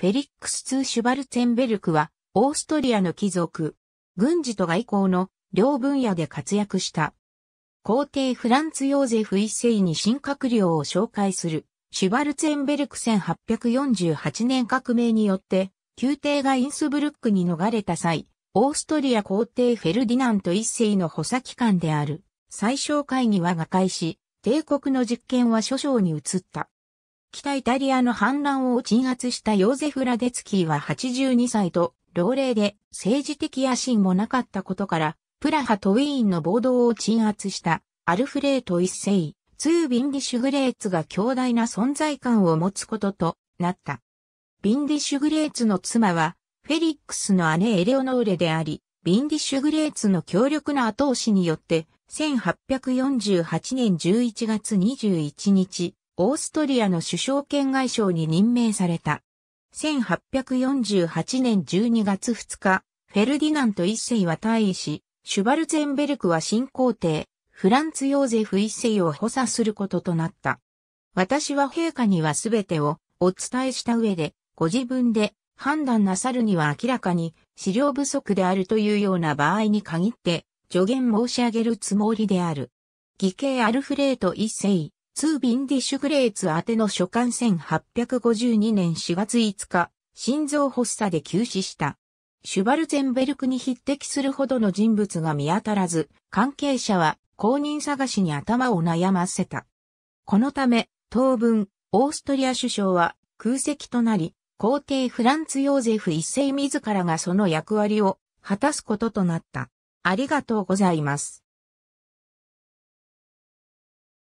フェリックス・ツー・シュバルツェンベルクは、オーストリアの貴族、軍事と外交の両分野で活躍した。皇帝フランツ・ヨーゼフ一世に新閣僚を紹介する、シュバルツェンベルク1848年革命によって、宮廷がインスブルックに逃れた際、オーストリア皇帝フェルディナント一世の補佐機関である、最小会議は瓦解し、帝国の実権は諸将に移った。北イタリアの反乱を鎮圧したヨーゼフ・ラデツキーは82歳と、老齢で政治的野心もなかったことから、プラハとウィーンの暴動を鎮圧したアルフレート一世、ツー・ビンディシュグレーツが強大な存在感を持つこととなった。ビンディシュグレーツの妻は、フェリックスの姉エレオノーレであり、ビンディシュグレーツの強力な後押しによって、1848年11月21日、オーストリアの首相兼外相に任命された。1848年12月2日、フェルディナント一世は退位し、シュバルツェンベルクは新皇帝、フランツ・ヨーゼフ一世を補佐することとなった。私は陛下にはすべてをお伝えした上で、ご自分で判断なさるには明らかに資料不足であるというような場合に限って助言申し上げるつもりである。義兄アルフレート一世、ツービンディッシュグレーツ宛ての書簡1852年4月5日、心臓発作で急死した。シュバルツェンベルクに匹敵するほどの人物が見当たらず、関係者は公認探しに頭を悩ませた。このため、当分、オーストリア首相は空席となり、皇帝フランツ・ヨーゼフ一世自らがその役割を果たすこととなった。ありがとうございます。